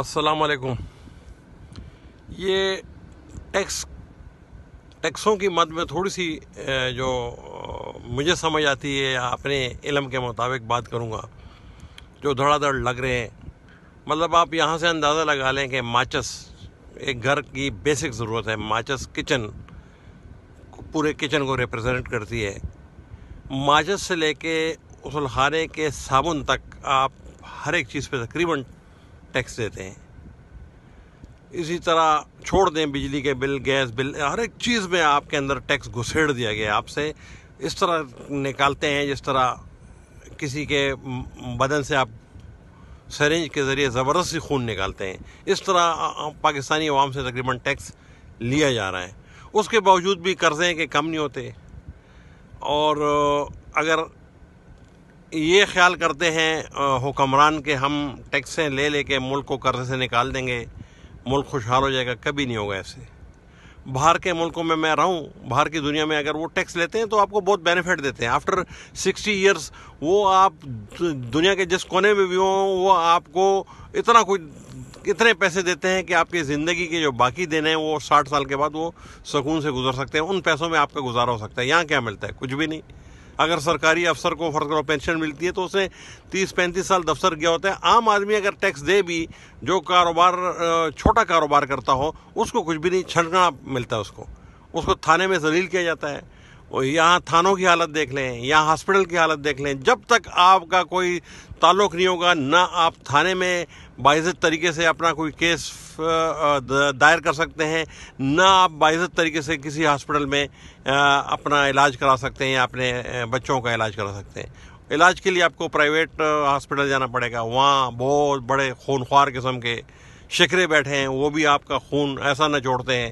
السلام علیکم یہ ٹیکس ٹیکسوں کی مد میں تھوڑی سی جو مجھے سمجھ آتی ہے یا اپنے علم کے مطابق بات کروں گا جو دھڑا دھڑ لگ رہے ہیں مطلب آپ یہاں سے اندازہ لگا لیں کہ ماچس ایک گھر کی بیسک ضرورت ہے ماچس کچن پورے کچن کو ریپرزینٹ کرتی ہے ماچس سے لے کے اس الخانے کے صابن تک آپ ہر ایک چیز پہ تقریباً ٹیکس دیتے ہیں اسی طرح چھوڑ دیں بجلی کے بل گیس بل ہر ایک چیز میں آپ کے اندر ٹیکس گھسیڑ دیا گیا آپ سے اس طرح نکالتے ہیں جس طرح کسی کے بدن سے آپ سرنج کے ذریعے زبردستی خون نکالتے ہیں اس طرح پاکستانی عوام سے تقریباً ٹیکس لیا جا رہا ہے اس کے باوجود بھی قرضے کے کم نہیں ہوتے اور اگر یہ خیال کرتے ہیں حکمران کے ہم ٹیکسیں لے لے کے ملک کو قرضے سے نکال دیں گے ملک خوشحال ہو جائے گا کبھی نہیں ہوگا ایسے باہر کے ملکوں میں میں رہوں باہر کی دنیا میں اگر وہ ٹیکس لیتے ہیں تو آپ کو بہت بینیفٹ دیتے ہیں آفٹر سکسٹی ایئرس وہ آپ دنیا کے جس کونے میں بھی ہوں وہ آپ کو اتنا کچھ اتنے پیسے دیتے ہیں کہ آپ کی زندگی کے جو باقی دن ہیں وہ ساٹھ سال کے بعد وہ سکون سے گزر سکتے ہیں ان پیسوں میں آپ کا گزارا ہو سکتا ہے یہاں کیا ملتا ہے کچھ بھی نہیں اگر سرکاری افسر کو فرد کرو پینشن ملتی ہے تو اسے تیس پینتیس سال دفتر کیا ہوتا ہے عام آدمی اگر ٹیکس دے بھی جو کاروبار چھوٹا کاروبار کرتا ہو اس کو کچھ بھی نہیں چھٹنا ملتا ہے اس کو اس کو تھانے میں ذلیل کیا جاتا ہے یہاں تھانوں کی حالت دیکھ لیں یہاں ہاسپٹل کی حالت دیکھ لیں جب تک آپ کا کوئی تعلق نہیں ہوگا نہ آپ تھانے میں باعث طریقے سے اپنا کوئی کیس دائر کر سکتے ہیں نہ آپ باعزت طریقے سے کسی ہاسپٹل میں اپنا علاج کرا سکتے ہیں یا اپنے بچوں کا علاج کرا سکتے ہیں علاج کے لیے آپ کو پرائیویٹ ہاسپٹل جانا پڑے گا وہاں بہت بڑے خونخوار قسم کے شکرے بیٹھے ہیں وہ بھی آپ کا خون ایسا نہ جوڑتے ہیں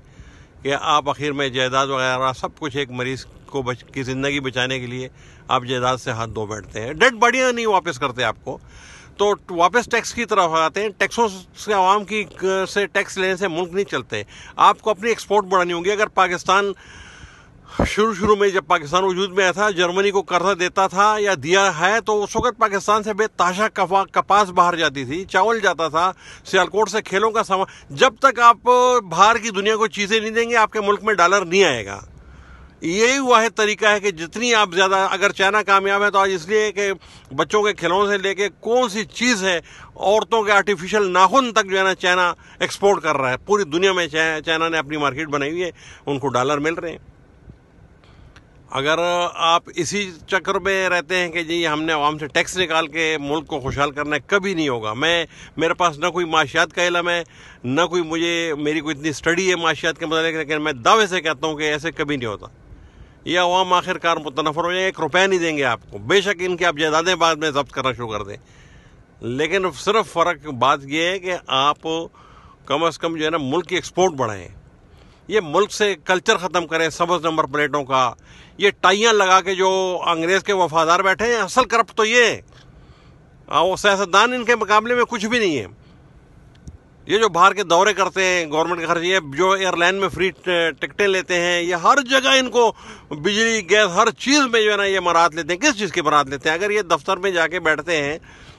کہ آپ اخیر میں جائیداد وغیرہ سب کچھ ایک مریض کو بچ کی زندگی بچانے کے لیے آپ جائیداد سے ہاتھ دھو بیٹھتے ہیں ڈیڈ باڈیاں نہیں واپس کرتے آپ کو تو واپس ٹیکس کی طرف ہو جاتے ہیں ٹیکسوں سے عوام کی سے ٹیکس لینے سے ملک نہیں چلتے آپ کو اپنی ایکسپورٹ بڑھانی ہوگی اگر پاکستان شروع شروع میں جب پاکستان وجود میں آیا تھا جرمنی کو قرضہ دیتا تھا یا دیا ہے تو اس وقت پاکستان سے بے تاشا کپاس باہر جاتی تھی چاول جاتا تھا سیالکوٹ سے کھیلوں کا سامان جب تک آپ باہر کی دنیا کو چیزیں نہیں دیں گے آپ کے ملک میں ڈالر نہیں آئے گا یہی ہوا ہے طریقہ ہے کہ جتنی آپ زیادہ اگر چائنا کامیاب ہے تو آج اس لیے کہ بچوں کے کھلوں سے لے کے کون سی چیز ہے عورتوں کے آرٹیفیشل ناخن تک جو ہے نا چائنا ایکسپورٹ کر رہا ہے پوری دنیا میں چائنا نے اپنی مارکیٹ بنائی ہوئی ہے ان کو ڈالر مل رہے ہیں اگر آپ اسی چکر میں رہتے ہیں کہ جی ہم نے عوام سے ٹیکس نکال کے ملک کو خوشحال کرنا ہے کبھی نہیں ہوگا میں میرے پاس نہ کوئی معاشیات کا علم ہے نہ کوئی مجھے میری کوئی اتنی اسٹڈی ہے معاشیات کے متعلق لیکن میں دعوے سے کہتا ہوں کہ ایسے کبھی نہیں ہوتا یہ عوام آخر کار متنفر ہو جائیں ایک روپیہ نہیں دیں گے آپ کو بے شک ان کے آپ جائیدادیں بعد میں ضبط کرنا شروع کر دیں لیکن صرف فرق بات یہ ہے کہ آپ کم از کم جو ہے نا ملک کی ایکسپورٹ بڑھائیں یہ ملک سے کلچر ختم کریں سبز نمبر پلیٹوں کا یہ ٹائیاں لگا کے جو انگریز کے وفادار بیٹھے ہیں اصل کرپٹ تو یہ ہے وہ سیاستدان ان کے مقابلے میں کچھ بھی نہیں ہے یہ جو باہر کے دورے کرتے ہیں گورنمنٹ کے خرچے جو ایئر لائن میں فری ٹکٹیں لیتے ہیں یہ ہر جگہ ان کو بجلی گیس ہر چیز میں جو ہے نا یہ مراد لیتے ہیں کس چیز کی مراد لیتے ہیں اگر یہ دفتر میں جا کے بیٹھتے ہیں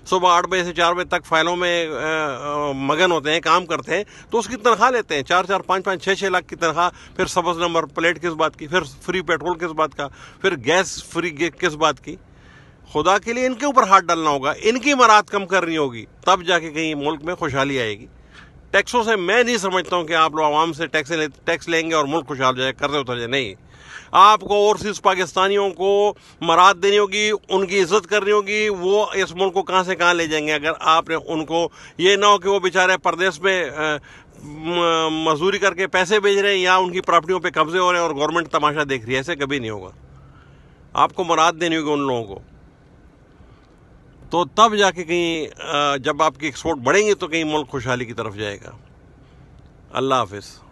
صبح آٹھ بجے سے چار بجے تک فائلوں میں مگن ہوتے ہیں کام کرتے ہیں تو اس کی تنخواہ لیتے ہیں چار چار پانچ پانچ چھ چھ لاکھ کی تنخواہ پھر سبز نمبر پلیٹ کس بات کی پھر فری پیٹرول کس بات کا پھر گیس فری کس بات کی خدا کے لیے ان کے اوپر ہاتھ ڈالنا ہوگا ان کی مراد کم کرنی ہوگی تب جا کے کہیں ملک میں خوشحالی آئے گی ٹیکسوں سے میں نہیں سمجھتا ہوں کہ آپ لوگ عوام سے ٹیکسے ٹیکس لیں گے اور ملک خوشحال جائے قرضے کر اتر جائے نہیں آپ کو اور پاکستانیوں کو مراد دینی ہوگی ان کی عزت کرنی ہوگی وہ اس ملک کو کہاں سے کہاں لے جائیں گے اگر آپ نے ان کو یہ نہ ہو کہ وہ بیچارے پردیس میں مزدوری کر کے پیسے بھیج رہے ہیں یا ان کی پراپرٹیوں پہ قبضے ہو رہے ہیں اور گورنمنٹ تماشا دیکھ رہی ہے ایسے کبھی نہیں ہوگا آپ کو مراد دینی ہوگی ان لوگوں کو تو تب جا کے کہیں جب آپ کی ایکسپورٹ بڑھیں گے تو کہیں ملک خوشحالی کی طرف جائے گا اللہ حافظ